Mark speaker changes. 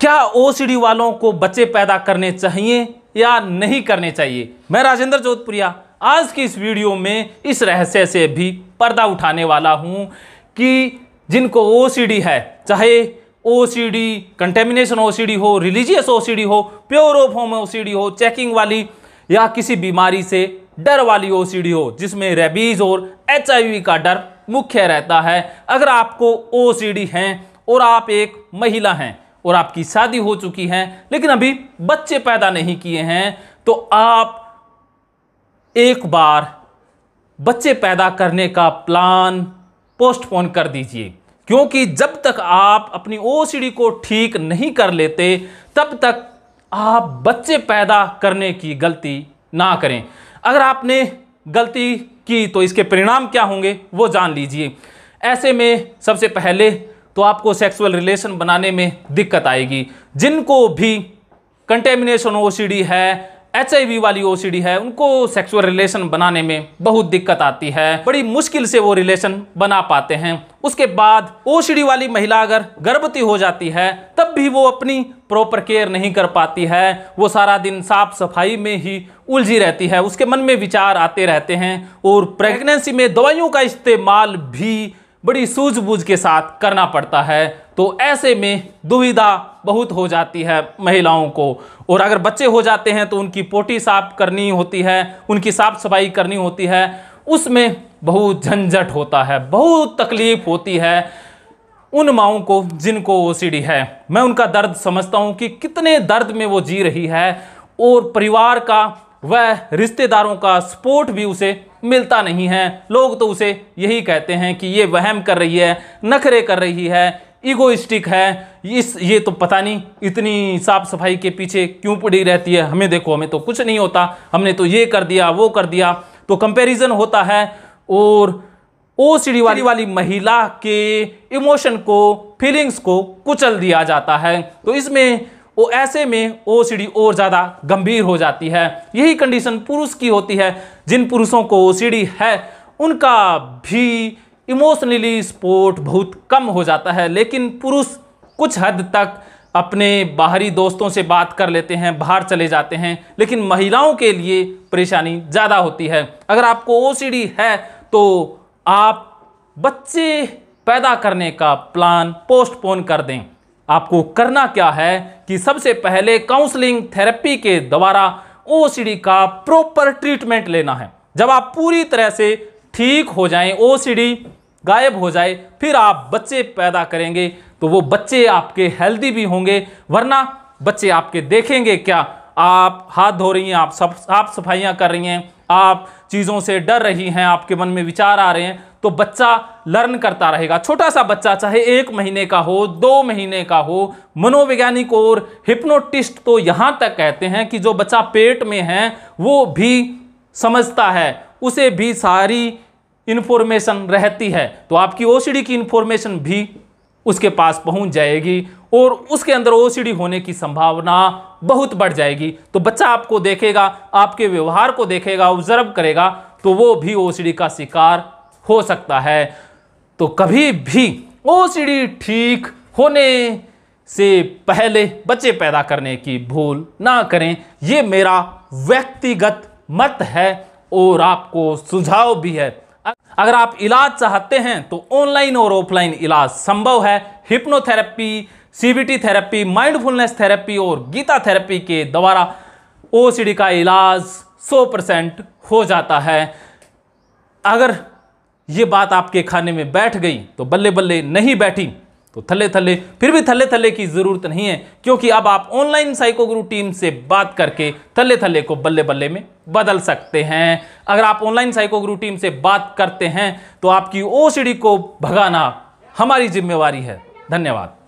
Speaker 1: क्या ओसीडी वालों को बच्चे पैदा करने चाहिए या नहीं करने चाहिए मैं राजेंद्र जोधपुरिया आज की इस वीडियो में इस रहस्य से भी पर्दा उठाने वाला हूं कि जिनको ओसीडी है चाहे ओसीडी कंटेमिनेशन ओसीडी हो रिलीजियस ओसीडी हो प्योर ऑफ होम ओसीडी हो चेकिंग वाली या किसी बीमारी से डर वाली ओसीडी हो जिसमें रेबीज और एच का डर मुख्य रहता है अगर आपको ओ सी हैं और आप एक महिला हैं और आपकी शादी हो चुकी है लेकिन अभी बच्चे पैदा नहीं किए हैं तो आप एक बार बच्चे पैदा करने का प्लान पोस्टपोन कर दीजिए क्योंकि जब तक आप अपनी ओसीडी को ठीक नहीं कर लेते तब तक आप बच्चे पैदा करने की गलती ना करें अगर आपने गलती की तो इसके परिणाम क्या होंगे वो जान लीजिए ऐसे में सबसे पहले तो आपको सेक्सुअल रिलेशन बनाने में दिक्कत आएगी जिनको भी कंटेमिनेशन ओसीडी है एच वाली ओसीडी है उनको सेक्सुअल रिलेशन बनाने में बहुत दिक्कत आती है बड़ी मुश्किल से वो रिलेशन बना पाते हैं उसके बाद ओसीडी वाली महिला अगर गर्भवती हो जाती है तब भी वो अपनी प्रॉपर केयर नहीं कर पाती है वो सारा दिन साफ सफाई में ही उलझी रहती है उसके मन में विचार आते रहते हैं और प्रेगनेंसी में दवाइयों का इस्तेमाल भी बड़ी सूझबूझ के साथ करना पड़ता है तो ऐसे में दुविधा बहुत हो जाती है महिलाओं को और अगर बच्चे हो जाते हैं तो उनकी पोटी साफ करनी होती है उनकी साफ सफाई करनी होती है उसमें बहुत झंझट होता है बहुत तकलीफ़ होती है उन माओं को जिनको ओ है मैं उनका दर्द समझता हूँ कि कितने दर्द में वो जी रही है और परिवार का वह रिश्तेदारों का सपोर्ट भी उसे मिलता नहीं है लोग तो उसे यही कहते हैं कि ये वहम कर रही है नखरे कर रही है इगोइस्टिक है इस ये तो पता नहीं इतनी साफ सफाई के पीछे क्यों पड़ी रहती है हमें देखो हमें तो कुछ नहीं होता हमने तो ये कर दिया वो कर दिया तो कंपैरिजन होता है और ओ सीढ़ी वाली वाली महिला के इमोशन को फीलिंग्स को कुचल दिया जाता है तो इसमें वो ऐसे में ओ और ज़्यादा गंभीर हो जाती है यही कंडीशन पुरुष की होती है जिन पुरुषों को ओ है उनका भी इमोशनली सपोर्ट बहुत कम हो जाता है लेकिन पुरुष कुछ हद तक अपने बाहरी दोस्तों से बात कर लेते हैं बाहर चले जाते हैं लेकिन महिलाओं के लिए परेशानी ज़्यादा होती है अगर आपको ओ है तो आप बच्चे पैदा करने का प्लान पोस्टपोन कर दें आपको करना क्या है कि सबसे पहले काउंसलिंग थेरेपी के द्वारा ओसीडी का प्रॉपर ट्रीटमेंट लेना है जब आप पूरी तरह से ठीक हो जाएं ओसीडी गायब हो जाए फिर आप बच्चे पैदा करेंगे तो वो बच्चे आपके हेल्दी भी होंगे वरना बच्चे आपके देखेंगे क्या आप हाथ धो रही हैं आप सब आप सफाइयाँ कर रही हैं आप चीज़ों से डर रही हैं आपके मन में विचार आ रहे हैं तो बच्चा लर्न करता रहेगा छोटा सा बच्चा चाहे एक महीने का हो दो महीने का हो मनोवैज्ञानिक और हिप्नोटिस्ट तो यहाँ तक कहते हैं कि जो बच्चा पेट में है वो भी समझता है उसे भी सारी इन्फॉर्मेशन रहती है तो आपकी ओसीडी की इन्फॉर्मेशन भी उसके पास पहुंच जाएगी और उसके अंदर ओसीडी होने की संभावना बहुत बढ़ जाएगी तो बच्चा आपको देखेगा आपके व्यवहार को देखेगा ऑब्जर्व करेगा तो वो भी ओसीडी का शिकार हो सकता है तो कभी भी ओसीडी ठीक होने से पहले बच्चे पैदा करने की भूल ना करें ये मेरा व्यक्तिगत मत है और आपको सुझाव भी है अगर आप इलाज चाहते हैं तो ऑनलाइन और ऑफलाइन इलाज संभव है hypnotherapy CBT therapy mindfulness therapy और गीता थेरेपी के द्वारा ओसीडी का इलाज 100 परसेंट हो जाता है अगर ये बात आपके खाने में बैठ गई तो बल्ले बल्ले नहीं बैठी तो थले थले फिर भी थले थले की ज़रूरत नहीं है क्योंकि अब आप ऑनलाइन साइको गुरु टीम से बात करके थले थले को बल्ले बल्ले में बदल सकते हैं अगर आप ऑनलाइन साइको गुरु टीम से बात करते हैं तो आपकी ओसीडी को भगाना हमारी जिम्मेवारी है धन्यवाद